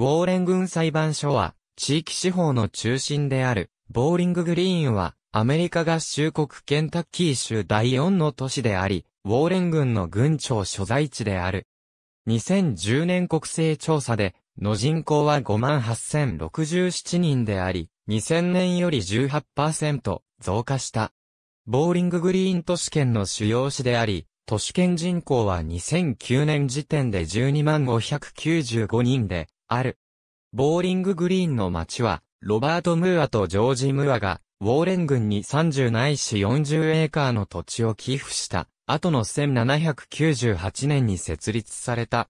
ウォーレン郡裁判所は、地域司法の中心である、ボーリンググリーンは、アメリカ合衆国ケンタッキー州第4の都市であり、ウォーレン郡の郡庁所在地である。2010年国勢調査で、の人口は58,067人であり、2000年より18%増加した。ボーリンググリーン都市圏の主要市であり、都市圏人口は2009年時点で12万595人で、ある。ボーリンググリーンの町は、ロバート・ムーアとジョージ・ムーアが、ウォーレン軍に30ないし40エーカーの土地を寄付した、後の1798年に設立された。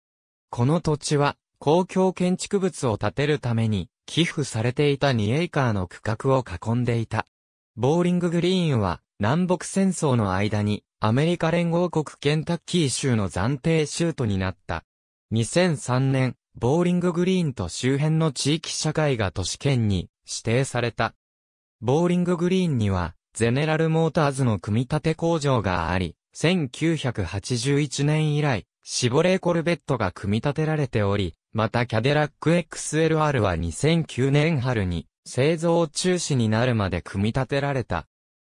この土地は、公共建築物を建てるために、寄付されていた2エーカーの区画を囲んでいた。ボーリンググリーンは、南北戦争の間に、アメリカ連合国ケンタッキー州の暫定州都になった。2003年、ボーリンググリーンと周辺の地域社会が都市圏に指定された。ボーリンググリーンには、ゼネラルモーターズの組み立て工場があり、1981年以来、シボレーコルベットが組み立てられており、またキャデラック XLR は2009年春に製造中止になるまで組み立てられた。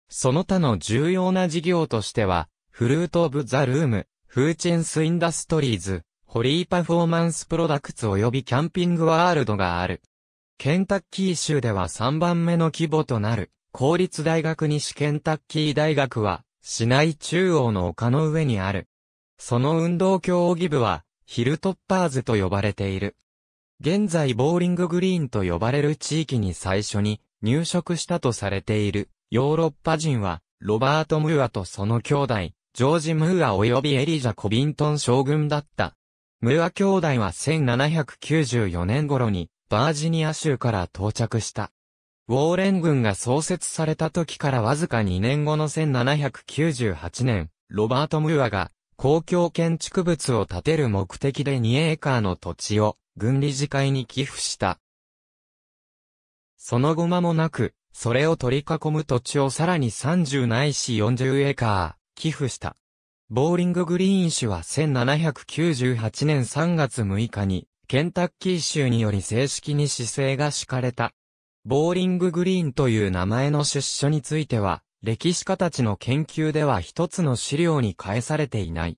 その他の重要な事業としては、フルート・オブ・ザ・ルーム、フーチェンス・インダストリーズ、ホリーパフォーマンスプロダクツ及びキャンピングワールドがある。ケンタッキー州では3番目の規模となる、公立大学西ケンタッキー大学は、市内中央の丘の上にある。その運動競技部は、ヒルトッパーズと呼ばれている。現在ボーリンググリーンと呼ばれる地域に最初に入植したとされているヨーロッパ人はロバート・ムーアとその兄弟、ジョージ・ムーア及びエリジャ・コビントン将軍だったムーア兄弟は1794年頃にバージニア州から到着した。ウォーレン軍が創設された時からわずか2年後の1798年、ロバート・ムーアが公共建築物を建てる目的で2エーカーの土地を軍理事会に寄付した。その後間もなく、それを取り囲む土地をさらに30ないし40エーカー寄付した。ボーリング・グリーン氏は1798年3月6日に、ケンタッキー州により正式に姿勢が敷かれた。ボーリング・グリーンという名前の出所については、歴史家たちの研究では一つの資料に返されていない。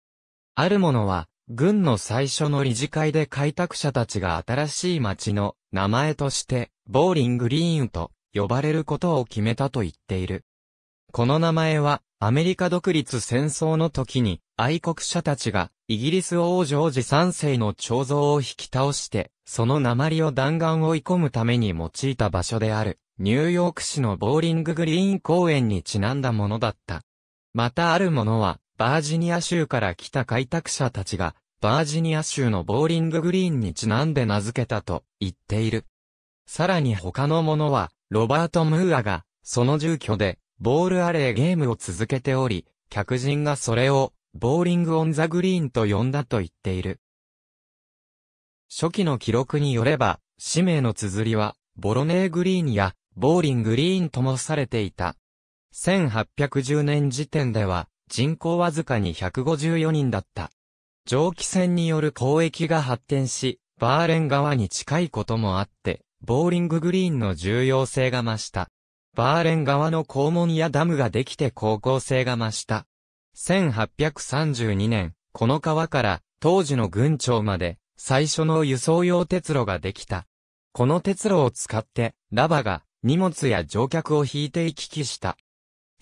あるものは、軍の最初の理事会で開拓者たちが新しい町の名前として、ボーリング・グリーンと呼ばれることを決めたと言っている。この名前は、アメリカ独立戦争の時に、愛国者たちが、イギリス王女王子三世の彫像を引き倒して、その鉛を弾丸追い込むために用いた場所である、ニューヨーク市のボーリンググリーン公園にちなんだものだった。またあるものは、バージニア州から来た開拓者たちが、バージニア州のボーリンググリーンにちなんで名付けたと言っている。さらに他のものは、ロバート・ムーアが、その住居で、ボールアレーゲームを続けており、客人がそれを、ボーリングオンザグリーンと呼んだと言っている。初期の記録によれば、氏名の綴りは、ボロネーグリーンや、ボーリングリーンともされていた。1810年時点では、人口わずかに154人だった。蒸気船による交易が発展し、バーレン川に近いこともあって、ボーリンググリーンの重要性が増した。バーレン側の肛門やダムができて高校性が増した。1832年、この川から当時の軍庁まで最初の輸送用鉄路ができた。この鉄路を使ってラバが荷物や乗客を引いて行き来した。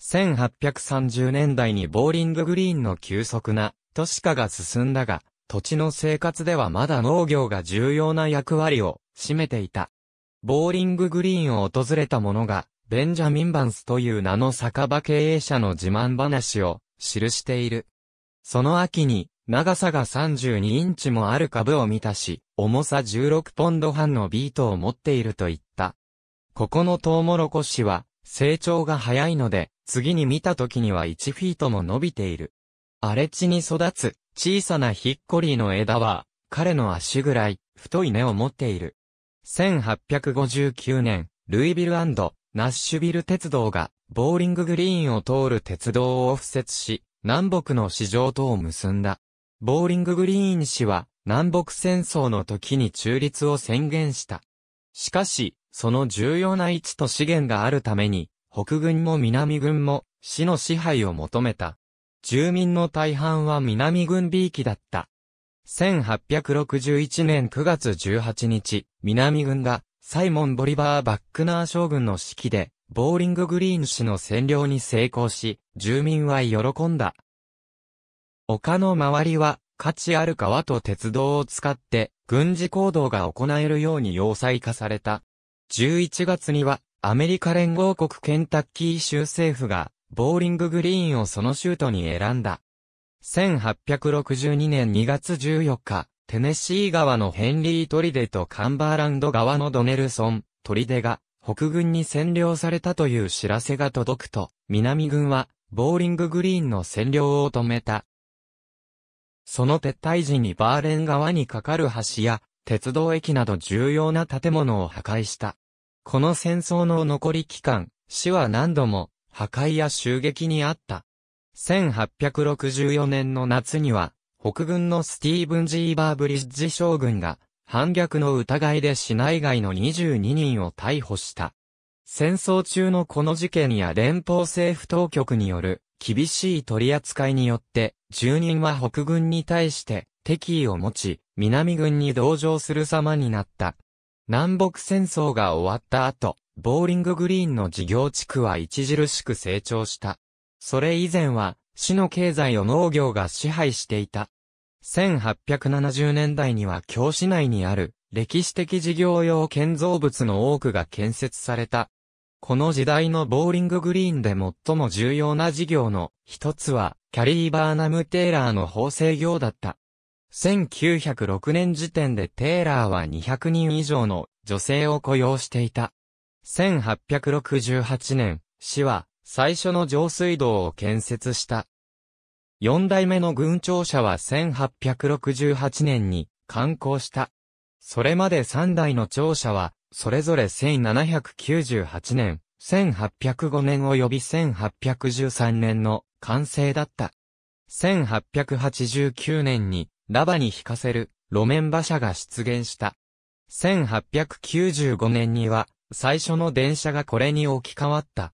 1830年代にボーリンググリーンの急速な都市化が進んだが、土地の生活ではまだ農業が重要な役割を占めていた。ボーリンググリーンを訪れた者がベンジャミン・バンスという名の酒場経営者の自慢話を記している。その秋に、長さが32インチもある株を満たし、重さ16ポンド半のビートを持っていると言った。ここのトウモロコシは、成長が早いので、次に見た時には1フィートも伸びている。荒れ地に育つ、小さなヒッコリーの枝は、彼の足ぐらい、太い根を持っている。1859年、ルイビルナッシュビル鉄道が、ボーリンググリーンを通る鉄道を敷設し、南北の市場とを結んだ。ボーリンググリーン市は、南北戦争の時に中立を宣言した。しかし、その重要な位置と資源があるために、北軍も南軍も、市の支配を求めた。住民の大半は南軍 B いだった。1861年9月18日、南軍がサイモン・ボリバー・バックナー将軍の指揮で、ボーリンググリーン氏の占領に成功し、住民は喜んだ。丘の周りは、価値ある川と鉄道を使って、軍事行動が行えるように要塞化された。11月には、アメリカ連合国ケンタッキー州政府が、ボーリンググリーンをその州都に選んだ。1862年2月14日、テネシー川のヘンリー・トリデとカンバーランド川のドネルソン、トリデが北軍に占領されたという知らせが届くと、南軍はボーリンググリーンの占領を止めた。その撤退時にバーレン川に架かる橋や鉄道駅など重要な建物を破壊した。この戦争の残り期間、市は何度も破壊や襲撃にあった。1864年の夏には北軍のスティーブン・ジーバーブリッジ将軍が、反逆の疑いで市内外の22人を逮捕した。戦争中のこの事件や連邦政府当局による厳しい取り扱いによって、住人は北軍に対して敵意を持ち、南軍に同情する様になった。南北戦争が終わった後、ボーリンググリーンの事業地区は著しく成長した。それ以前は、市の経済を農業が支配していた。1870年代には京市内にある歴史的事業用建造物の多くが建設された。この時代のボーリンググリーンで最も重要な事業の一つはキャリー・バーナム・テイラーの縫製業だった。1906年時点でテイラーは200人以上の女性を雇用していた。1868年、市は最初の上水道を建設した。四代目の軍庁舎は1868年に完工した。それまで三代の庁舎は、それぞれ1798年、1805年及び1813年の完成だった。1889年に、ラバに引かせる路面馬車が出現した。1895年には、最初の電車がこれに置き換わった。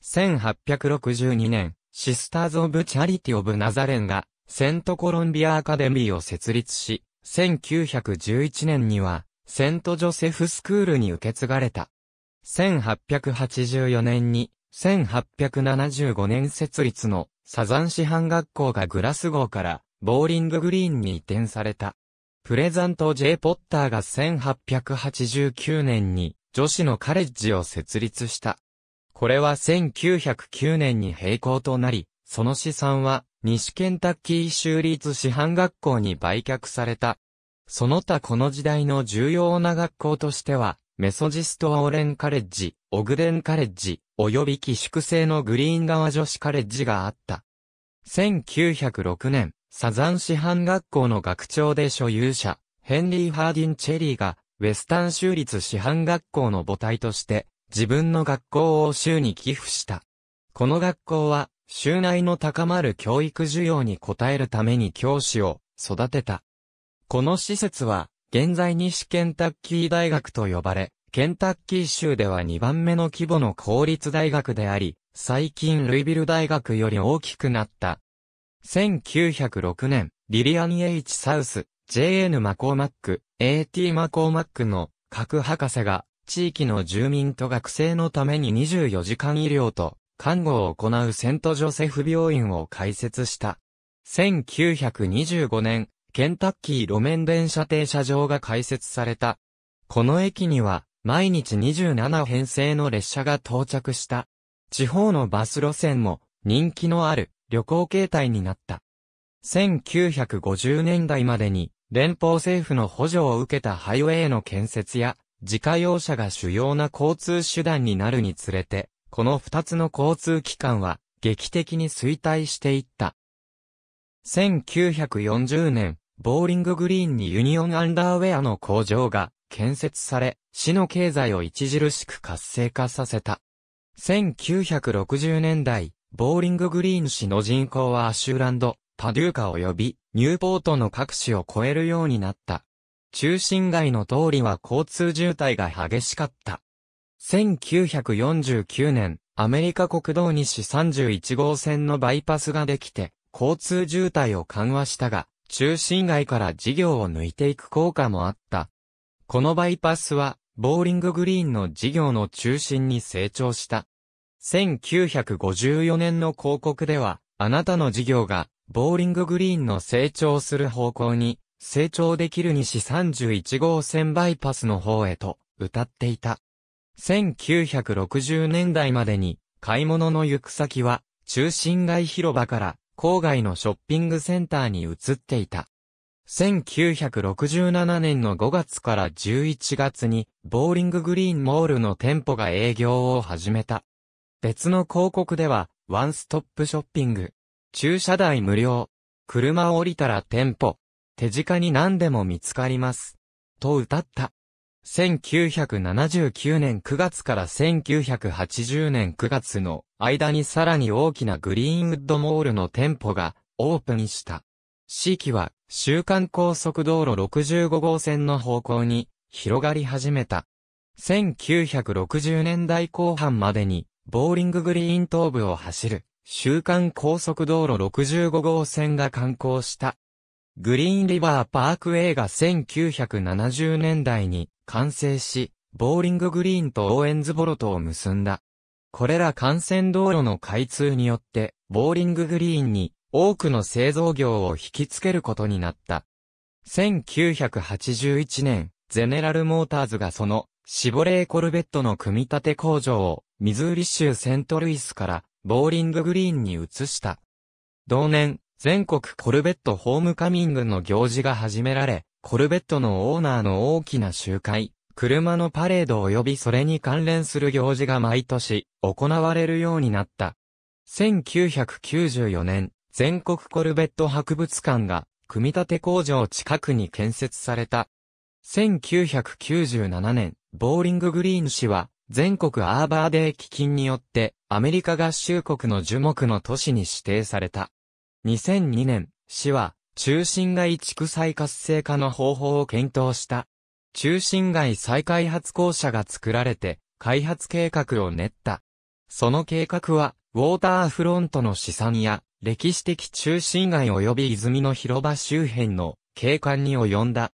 1862年、シスターズ・オブ・チャリティ・オブ・ナザレンが、セントコロンビア・アカデミーを設立し、1911年には、セント・ジョセフ・スクールに受け継がれた。1884年に、1875年設立のサザン師範学校がグラスゴーからボーリンググリーンに移転された。プレザント・ J・ ポッターが1889年に女子のカレッジを設立した。これは1909年に閉校となり、その資産は西ケンタッキー州立師範学校に売却された。その他この時代の重要な学校としては、メソジストアオレンカレッジ、オグデンカレッジ、及び寄宿制のグリーン川女子カレッジがあった。1906年、サザン師範学校の学長で所有者、ヘンリー・ハーディン・チェリーが、ウェスタン州立師範学校の母体として、自分の学校を州に寄付した。この学校は、州内の高まる教育需要に応えるために教師を育てた。この施設は、現在西ケンタッキー大学と呼ばれ、ケンタッキー州では2番目の規模の公立大学であり、最近ルイビル大学より大きくなった。1906年、リリアニ・エイチ・サウス、J.N. マコーマック、A.T. マコーマックの、各博士が地域の住民と学生のために24時間医療と看護を行うセントジョセフ病院を開設した。1925年、ケンタッキー路面電車停車場が開設された。この駅には、毎日27編成の列車が到着した。地方のバス路線も人気のある旅行形態になった。1950年代までに連邦政府の補助を受けたハイウェイの建設や自家用車が主要な交通手段になるにつれて、この二つの交通機関は劇的に衰退していった。1940年、ボーリンググリーンにユニオンアンダーウェアの工場が建設され、市の経済を著しく活性化させた。1960年代、ボーリンググリーン市の人口はアシューランド、パデューカ及びニューポートの各市を超えるようになった。中心街の通りは交通渋滞が激しかった。1949年、アメリカ国道西31号線のバイパスができて、交通渋滞を緩和したが、中心街から事業を抜いていく効果もあった。このバイパスは、ボーリンググリーンの事業の中心に成長した。1954年の広告では、あなたの事業が、ボーリンググリーンの成長する方向に成長できる西31号線バイパスの方へと歌っていた。1960年代までに買い物の行く先は中心街広場から郊外のショッピングセンターに移っていた。1967年の5月から11月にボーリンググリーンモールの店舗が営業を始めた。別の広告ではワンストップショッピング。駐車代無料。車を降りたら店舗、手近に何でも見つかります。と歌った。1979年9月から1980年9月の間にさらに大きなグリーンウッドモールの店舗がオープンした。地域は週間高速道路65号線の方向に広がり始めた。1960年代後半までにボーリンググリーン東部を走る週間高速道路65号線が観光した。グリーンリバーパークウェイが1970年代に完成し、ボーリンググリーンとオーエンズボロトを結んだ。これら幹線道路の開通によって、ボーリンググリーンに多くの製造業を引きつけることになった。1981年、ゼネラルモーターズがそのシボレーコルベットの組み立て工場をミズーリ州セントルイスからボーリンググリーンに移した。同年、全国コルベットホームカミングの行事が始められ、コルベットのオーナーの大きな集会、車のパレード及びそれに関連する行事が毎年行われるようになった。1994年、全国コルベット博物館が組み立て工場近くに建設された。1997年、ボーリンググリーン氏は全国アーバーデー基金によってアメリカ合衆国の樹木の都市に指定された。2002年、市は、中心街地区再活性化の方法を検討した。中心街再開発公社が作られて、開発計画を練った。その計画は、ウォーターフロントの資産や、歴史的中心街及び泉の広場周辺の景観に及んだ。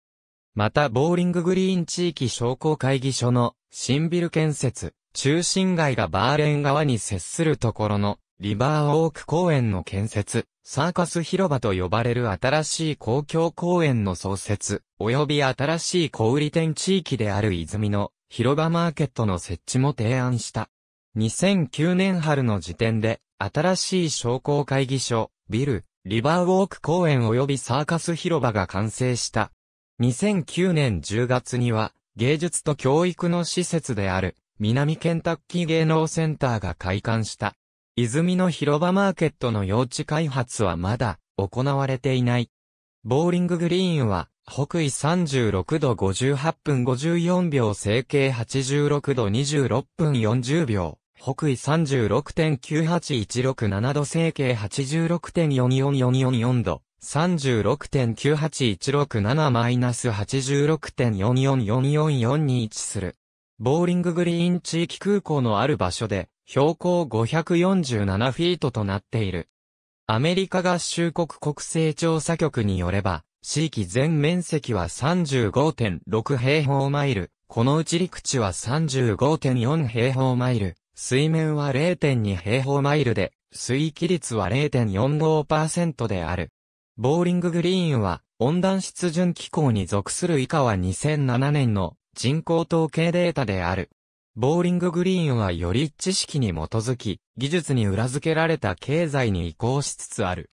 また、ボーリンググリーン地域商工会議所の新ビル建設、中心街がバーレン川に接するところのリバーウォーク公園の建設、サーカス広場と呼ばれる新しい公共公園の創設、及び新しい小売店地域である泉の広場マーケットの設置も提案した。2009年春の時点で、新しい商工会議所、ビル、リバーウォーク公園及びサーカス広場が完成した。2009年10月には、芸術と教育の施設である、南ケンタッキー芸能センターが開館した。泉の広場マーケットの用地開発はまだ行われていない。ボーリンググリーンは北緯36度58分54秒整形86度26分40秒。北緯36.98167度整形86.44444度。36.98167-86.44444に位置する。ボーリンググリーン地域空港のある場所で、標高547フィートとなっている。アメリカ合衆国国勢調査局によれば、地域全面積は35.6平方マイル、このうち陸地は35.4平方マイル、水面は0.2平方マイルで、水域率は0.45%である。ボーリンググリーンは、温暖湿潤気候に属する以下は2007年の人口統計データである。ボーリンググリーンはより知識に基づき、技術に裏付けられた経済に移行しつつある。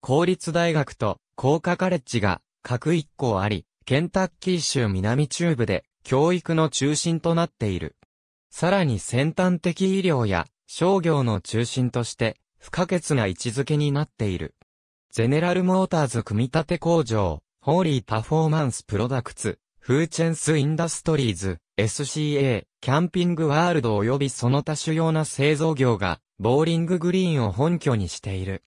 公立大学と工科カレッジが各一校あり、ケンタッキー州南中部で教育の中心となっている。さらに先端的医療や商業の中心として不可欠な位置づけになっている。ゼネラルモーターズ組み立て工場、ホーリーパフォーマンスプロダクツ、フーチェンスインダストリーズ、SCA、キャンピングワールド及びその他主要な製造業が、ボーリンググリーンを本拠にしている。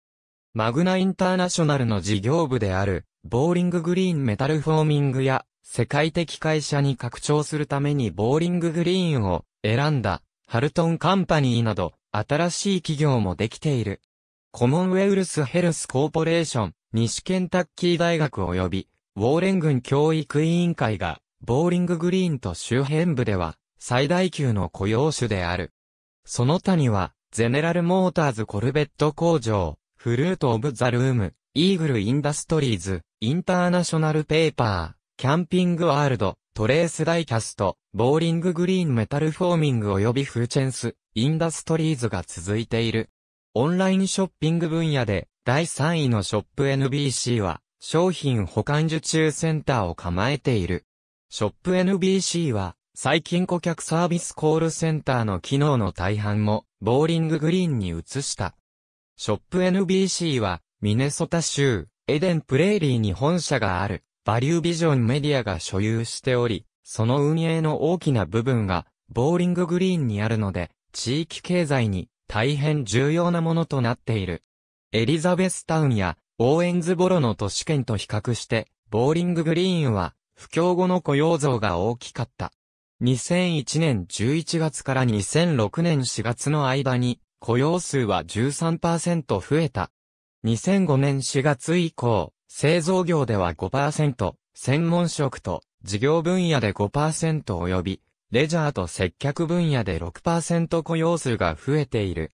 マグナインターナショナルの事業部である、ボーリンググリーンメタルフォーミングや、世界的会社に拡張するためにボーリンググリーンを選んだ、ハルトンカンパニーなど、新しい企業もできている。コモンウェルスヘルスコーポレーション、西ケンタッキー大学及び、ウォーレン郡教育委員会が、ボーリンググリーンと周辺部では、最大級の雇用種である。その他には、ゼネラルモーターズコルベット工場、フルートオブザルーム、イーグルインダストリーズ、インターナショナルペーパー、キャンピングワールド、トレースダイキャスト、ボーリンググリーンメタルフォーミング及びフーチェンス、インダストリーズが続いている。オンラインショッピング分野で、第3位のショップ NBC は、商品保管受注センターを構えている。ショップ NBC は、最近顧客サービスコールセンターの機能の大半も、ボーリンググリーンに移した。ショップ NBC は、ミネソタ州、エデンプレーリーに本社がある、バリュービジョンメディアが所有しており、その運営の大きな部分が、ボーリンググリーンにあるので、地域経済に大変重要なものとなっている。エリザベスタウンやオーエンズボロの都市圏と比較して、ボーリンググリーンは、不況後の雇用増が大きかった。2001年11月から2006年4月の間に、雇用数は13%増えた。2005年4月以降、製造業では5%、専門職と事業分野で5%及び、レジャーと接客分野で6%雇用数が増えている。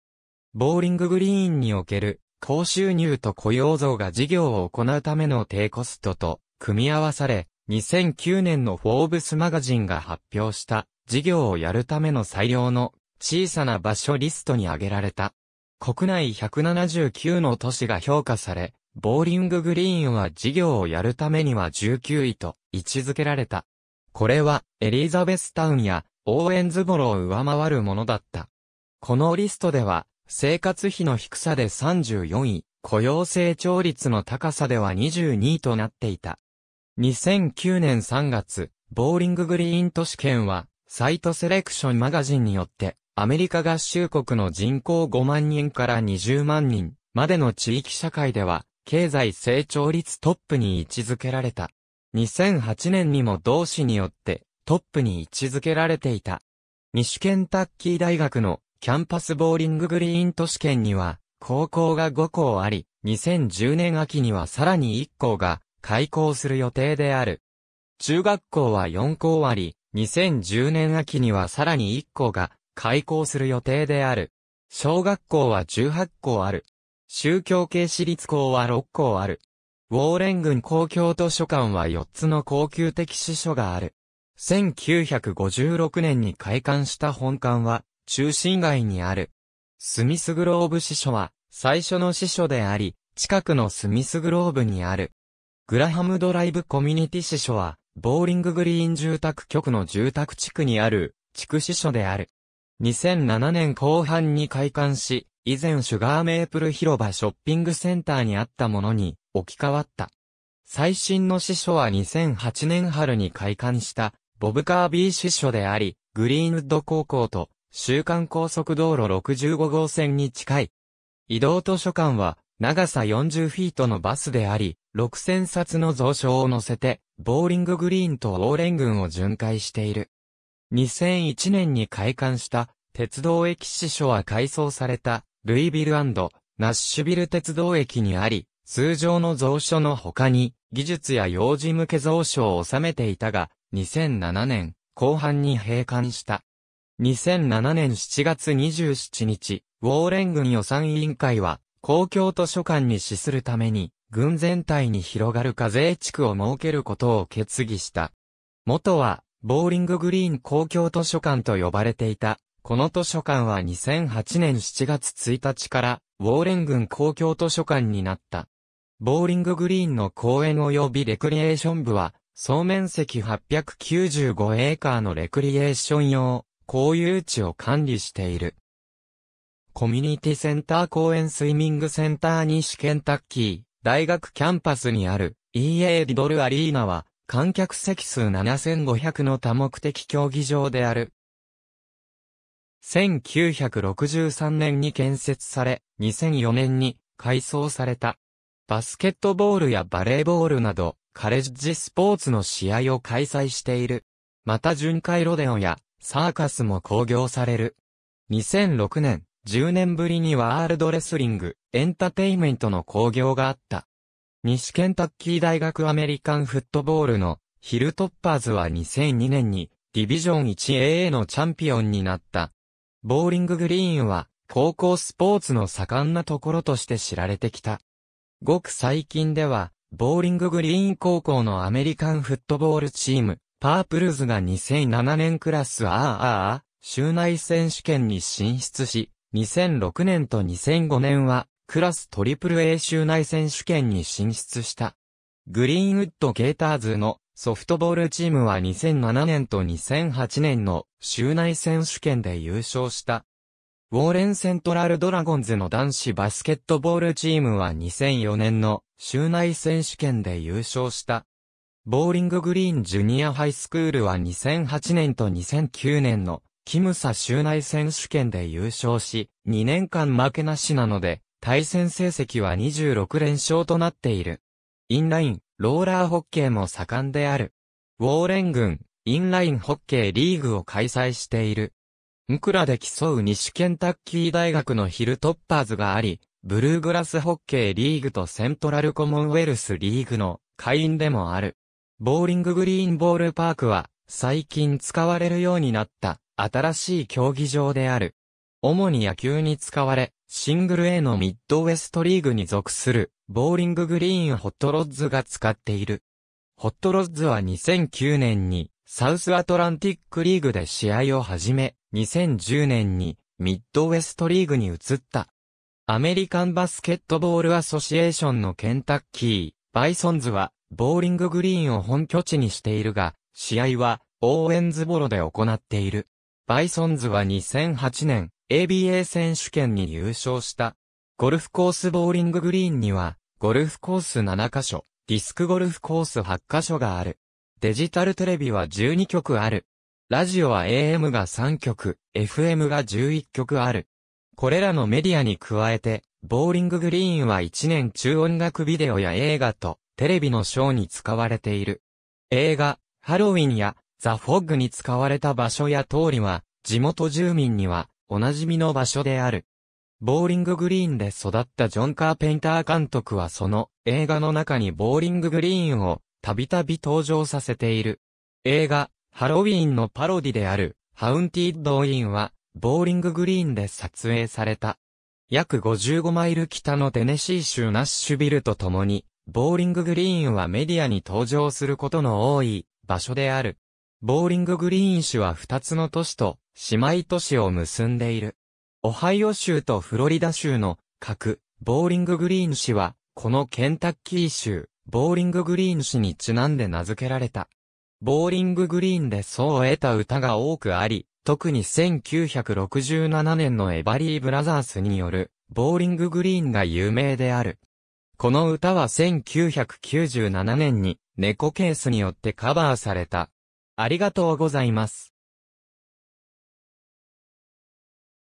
ボーリンググリーンにおける高収入と雇用増が事業を行うための低コストと組み合わされ、2009年のフォーブスマガジンが発表した事業をやるための最良の小さな場所リストに挙げられた。国内179の都市が評価され、ボーリンググリーンは事業をやるためには19位と位置づけられた。これはエリザベスタウンやオーエンズボロを上回るものだった。このリストでは生活費の低さで34位、雇用成長率の高さでは22位となっていた。2009年3月、ボーリンググリーン都市圏は、サイトセレクションマガジンによって、アメリカ合衆国の人口5万人から20万人までの地域社会では、経済成長率トップに位置づけられた。2008年にも同市によってトップに位置づけられていた。西ケンタッキー大学のキャンパスボーリンググリーン都市圏には、高校が5校あり、2010年秋にはさらに1校が開校する予定である。中学校は4校あり、2010年秋にはさらに1校が開校する予定である。小学校は18校ある。宗教系私立校は6校ある。ウォーレン郡公共図書館は4つの高級的司書がある。1956年に開館した本館は、中心街にある。スミスグローブ支所は、最初の支所であり、近くのスミスグローブにある。グラハムドライブコミュニティ支所は、ボーリンググリーン住宅局の住宅地区にある、地区支所である。2007年後半に開館し、以前シュガーメープル広場ショッピングセンターにあったものに置き換わった。最新の支所は2008年春に開館したボブカービー支所であり、グリーンウッド高校と週間高速道路65号線に近い。移動図書館は、長さ40フィートのバスであり、6000冊の蔵書を乗せて、ボーリンググリーンとオーレン群を巡回している。2001年に開館した、鉄道駅支所は改装された、ルイビルナッシュビル鉄道駅にあり、通常の蔵書の他に、技術や幼児向け蔵書を収めていたが、2007年、後半に閉館した。2007年7月27日、ウォーレン軍予算委員会は、公共図書館に資するために、軍全体に広がる課税地区を設けることを決議した。元は、ボーリンググリーン公共図書館と呼ばれていた。この図書館は2008年7月1日から、ウォーレン軍公共図書館になった。ボーリンググリーンの公園及びレクリエーション部は、総面積895エーカーのレクリエーション用、公有地を管理している。コミュニティセンター公園スイミングセンター西ケンタッキー大学キャンパスにある EA リドルアリーナは観客席数7500の多目的競技場である。1963年に建設され、2004年に改装された。バスケットボールやバレーボールなど、カレッジスポーツの試合を開催している。また巡回ロデオやサーカスも興行される。2006年、10年ぶりにワールドレスリング、エンタテイメントの興行があった。西ケンタッキー大学アメリカンフットボールのヒルトッパーズは2002年にディビジョン 1AA のチャンピオンになった。ボーリンググリーンは高校スポーツの盛んなところとして知られてきた。ごく最近では、ボーリンググリーン高校のアメリカンフットボールチーム、パープルズが2007年クラス RR、州内選手権に進出し、2006年と2005年は、クラス AAA 州内選手権に進出した。グリーンウッド・ゲーターズのソフトボールチームは2007年と2008年の州内選手権で優勝した。ウォーレンセントラルドラゴンズの男子バスケットボールチームは2004年の州内選手権で優勝した。ボーリンググリーンジュニアハイスクールは2008年と2009年のキムサ州内選手権で優勝し、2年間負けなしなので、対戦成績は26連勝となっている。インライン、ローラーホッケーも盛んである。ウォーレン軍、インラインホッケーリーグを開催している。ムクラで競う西ケンタッキー大学のヒルトッパーズがあり、ブルーグラスホッケーリーグとセントラルコモンウェルスリーグの会員でもある。ボーリンググリーンボールパークは、最近使われるようになった、新しい競技場である。主に野球に使われ、シングル A のミッドウェストリーグに属する、ボーリンググリーンホットロッズが使っている。ホットロッズは2009年に、サウスアトランティックリーグで試合を始め、2010年に、ミッドウェストリーグに移った。アメリカンバスケットボールアソシエーションのケンタッキー、バイソンズは、ボーリンググリーンを本拠地にしているが、試合は、オーエンズボロで行っている。バイソンズは2008年、ABA 選手権に優勝した。ゴルフコースボーリンググリーンには、ゴルフコース7カ所、ディスクゴルフコース8カ所がある。デジタルテレビは12局ある。ラジオは AM が3局、FM が11局ある。これらのメディアに加えて、ボーリンググリーンは1年中音楽ビデオや映画とテレビのショーに使われている。映画、ハロウィンやザ・フォッグに使われた場所や通りは、地元住民にはおなじみの場所である。ボーリンググリーンで育ったジョン・カーペンター監督はその映画の中にボーリンググリーンをたびたび登場させている。映画、ハロウィンのパロディである、ハウンティッド・インは、ボーリンググリーンで撮影された。約55マイル北のテネシー州ナッシュビルと共に、ボーリンググリーンはメディアに登場することの多い場所である。ボーリンググリーン市は2つの都市と姉妹都市を結んでいる。オハイオ州とフロリダ州の各ボーリンググリーン市は、このケンタッキー州、ボーリンググリーン市にちなんで名付けられた。ボーリンググリーンでそを得た歌が多くあり、特に1967年のエバリー・ブラザースによる、ボーリンググリーンが有名である。この歌は1997年に猫ケースによってカバーされた。ありがとうございます。